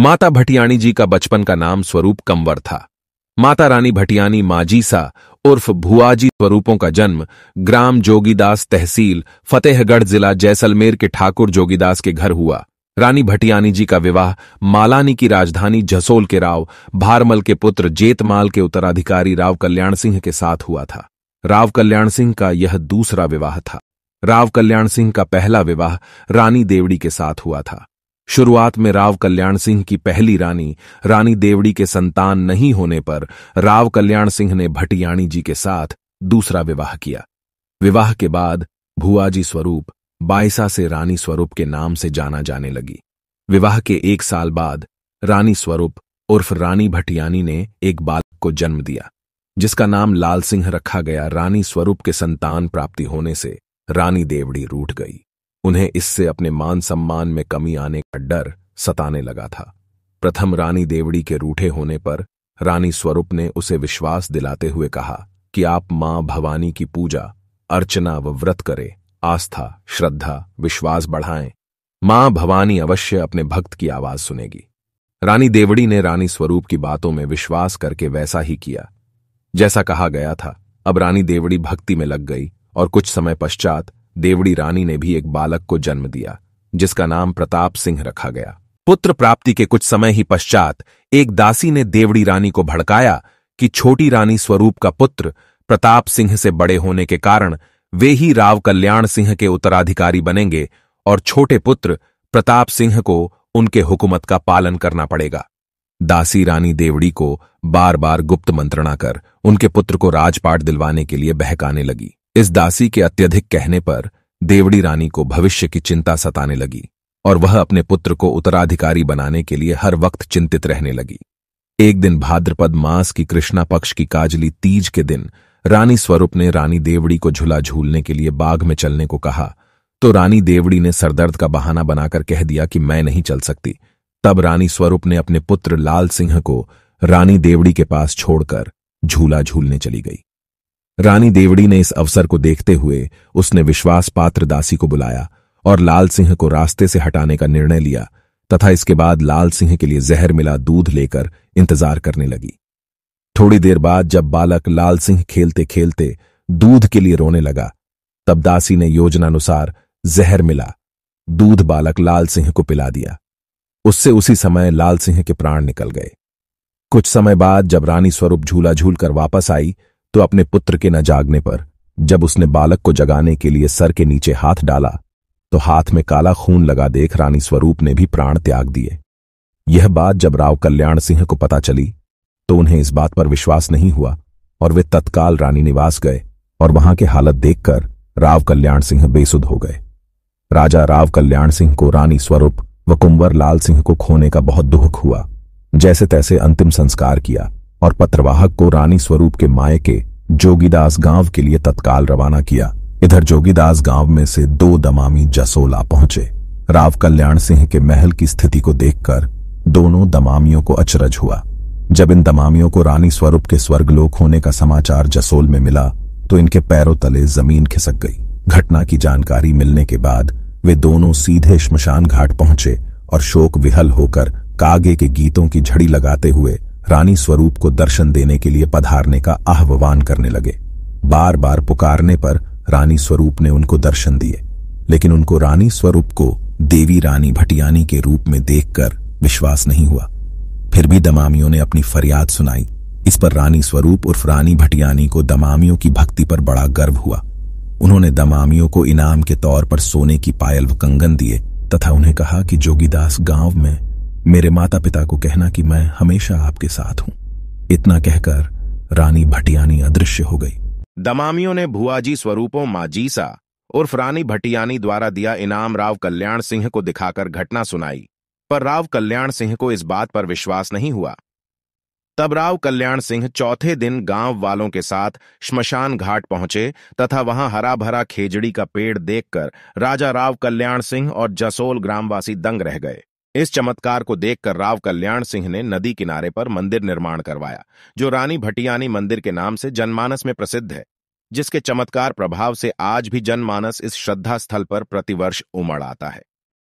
माता भटियाणी जी का बचपन का नाम स्वरूप कंवर था माता रानी भटियानी माजीसा उर्फ भुआजी स्वरूपों का जन्म ग्राम जोगीदास तहसील फतेहगढ़ जिला जैसलमेर के ठाकुर जोगीदास के घर हुआ रानी भटियानी जी का विवाह मालानी की राजधानी झसोल के राव भारमल के पुत्र जेतमाल के उत्तराधिकारी राव कल्याण सिंह के साथ हुआ था राव कल्याण सिंह का यह दूसरा विवाह था राव कल्याण सिंह का पहला विवाह रानी देवड़ी के साथ हुआ था शुरुआत में राव कल्याण सिंह की पहली रानी रानी देवड़ी के संतान नहीं होने पर राव कल्याण सिंह ने भटियाणी जी के साथ दूसरा विवाह किया विवाह के बाद भुआजी स्वरूप बाइसा से रानी स्वरूप के नाम से जाना जाने लगी विवाह के एक साल बाद रानी स्वरूप उर्फ रानी भटियानी ने एक बालक को जन्म दिया जिसका नाम लाल सिंह रखा गया रानी स्वरूप के संतान प्राप्ति होने से रानी देवड़ी रूठ गई उन्हें इससे अपने मान सम्मान में कमी आने का डर सताने लगा था प्रथम रानी देवड़ी के रूठे होने पर रानी स्वरूप ने उसे विश्वास दिलाते हुए कहा कि आप मां भवानी की पूजा अर्चना व व्रत करें आस्था श्रद्धा विश्वास बढ़ाएं मां भवानी अवश्य अपने भक्त की आवाज सुनेगी रानी देवड़ी ने रानी स्वरूप की बातों में विश्वास करके वैसा ही किया जैसा कहा गया था अब रानी देवड़ी भक्ति में लग गई और कुछ समय पश्चात देवड़ी रानी ने भी एक बालक को जन्म दिया जिसका नाम प्रताप सिंह रखा गया पुत्र प्राप्ति के कुछ समय ही पश्चात एक दासी ने देवड़ी रानी को भड़काया कि छोटी रानी स्वरूप का पुत्र प्रताप सिंह से बड़े होने के कारण वे ही राव कल्याण सिंह के उत्तराधिकारी बनेंगे और छोटे पुत्र प्रताप सिंह को उनके हुकूमत का पालन करना पड़ेगा दासी रानी देवड़ी को बार बार गुप्त मंत्रणा कर उनके पुत्र को राजपाट दिलवाने के लिए बहकाने लगी इस दासी के अत्यधिक कहने पर देवड़ी रानी को भविष्य की चिंता सताने लगी और वह अपने पुत्र को उत्तराधिकारी बनाने के लिए हर वक्त चिंतित रहने लगी एक दिन भाद्रपद मास की कृष्णा पक्ष की काजली तीज के दिन रानी स्वरूप ने रानी देवड़ी को झूला झूलने के लिए बाघ में चलने को कहा तो रानी देवड़ी ने सरदर्द का बहाना बनाकर कह दिया कि मैं नहीं चल सकती तब रानी स्वरूप ने अपने पुत्र लाल सिंह को रानी देवड़ी के पास छोड़कर झूला झूलने चली गई रानी देवड़ी ने इस अवसर को देखते हुए उसने विश्वास पात्र दासी को बुलाया और लाल सिंह को रास्ते से हटाने का निर्णय लिया तथा इसके बाद लाल सिंह के लिए जहर मिला दूध लेकर इंतजार करने लगी थोड़ी देर बाद जब बालक लाल सिंह खेलते खेलते दूध के लिए रोने लगा तब दासी ने योजनानुसार जहर मिला दूध बालक लाल सिंह को पिला दिया उससे उसी समय लाल सिंह के प्राण निकल गए कुछ समय बाद जब रानी स्वरूप झूला झूल वापस आई तो अपने पुत्र के न जागने पर जब उसने बालक को जगाने के लिए सर के नीचे हाथ डाला तो हाथ में काला खून लगा देख रानी स्वरूप ने भी प्राण त्याग दिए यह बात जब राव कल्याण सिंह को पता चली तो उन्हें इस बात पर विश्वास नहीं हुआ और वे तत्काल रानी निवास गए और वहां की हालत देखकर राव कल्याण सिंह बेसुध हो गए राजा राव कल्याण सिंह को रानी स्वरूप व कुंवर लाल सिंह को खोने का बहुत दुख हुआ जैसे तैसे अंतिम संस्कार किया और पत्रवाहक को रानी स्वरूप के के जोगीदास गांव के लिए तत्काल रवाना किया इधर जोगीदास गांव में से दो दमामी जसोला पहुंचे राव कल्याण सिंह के महल की स्थिति को देखकर दोनों दमामियों को अचरज हुआ जब इन दमामियों को रानी स्वरूप के स्वर्गलोक होने का समाचार जसोल में मिला तो इनके पैरों तले जमीन खिसक गई घटना की जानकारी मिलने के बाद वे दोनों सीधे शमशान घाट पहुंचे और शोक विहल होकर कागे के गीतों की झड़ी लगाते हुए रानी स्वरूप को दर्शन देने के लिए पधारने का आह्वान करने लगे बार बार पुकारने पर रानी स्वरूप ने उनको दर्शन दिए लेकिन उनको रानी स्वरूप को देवी रानी भटियानी के रूप में देखकर विश्वास नहीं हुआ फिर भी दमामियों ने अपनी फरियाद सुनाई इस पर रानी स्वरूप उर्फ रानी भटियानी को दमामियों की भक्ति पर बड़ा गर्व हुआ उन्होंने दमामियों को इनाम के तौर पर सोने की पायल व कंगन दिए तथा उन्हें कहा कि जोगीदास गांव में मेरे माता पिता को कहना कि मैं हमेशा आपके साथ हूं इतना कहकर रानी भटियानी अदृश्य हो गई दमामियों ने भुआजी स्वरूपों माजीसा उर्फ रानी भटियानी द्वारा दिया इनाम राव कल्याण सिंह को दिखाकर घटना सुनाई पर राव कल्याण सिंह को इस बात पर विश्वास नहीं हुआ तब राव कल्याण सिंह चौथे दिन गांव वालों के साथ श्मशान घाट पहुंचे तथा वहां हरा भरा खेजड़ी का पेड़ देखकर राजा राव कल्याण सिंह और जसोल ग्रामवासी दंग रह गए इस चमत्कार को देखकर राव कल्याण सिंह ने नदी किनारे पर मंदिर निर्माण करवाया जो रानी भटियानी मंदिर के नाम से जनमानस में प्रसिद्ध है जिसके चमत्कार प्रभाव से आज भी जनमानस इस श्रद्धा स्थल पर प्रतिवर्ष उमड़ आता है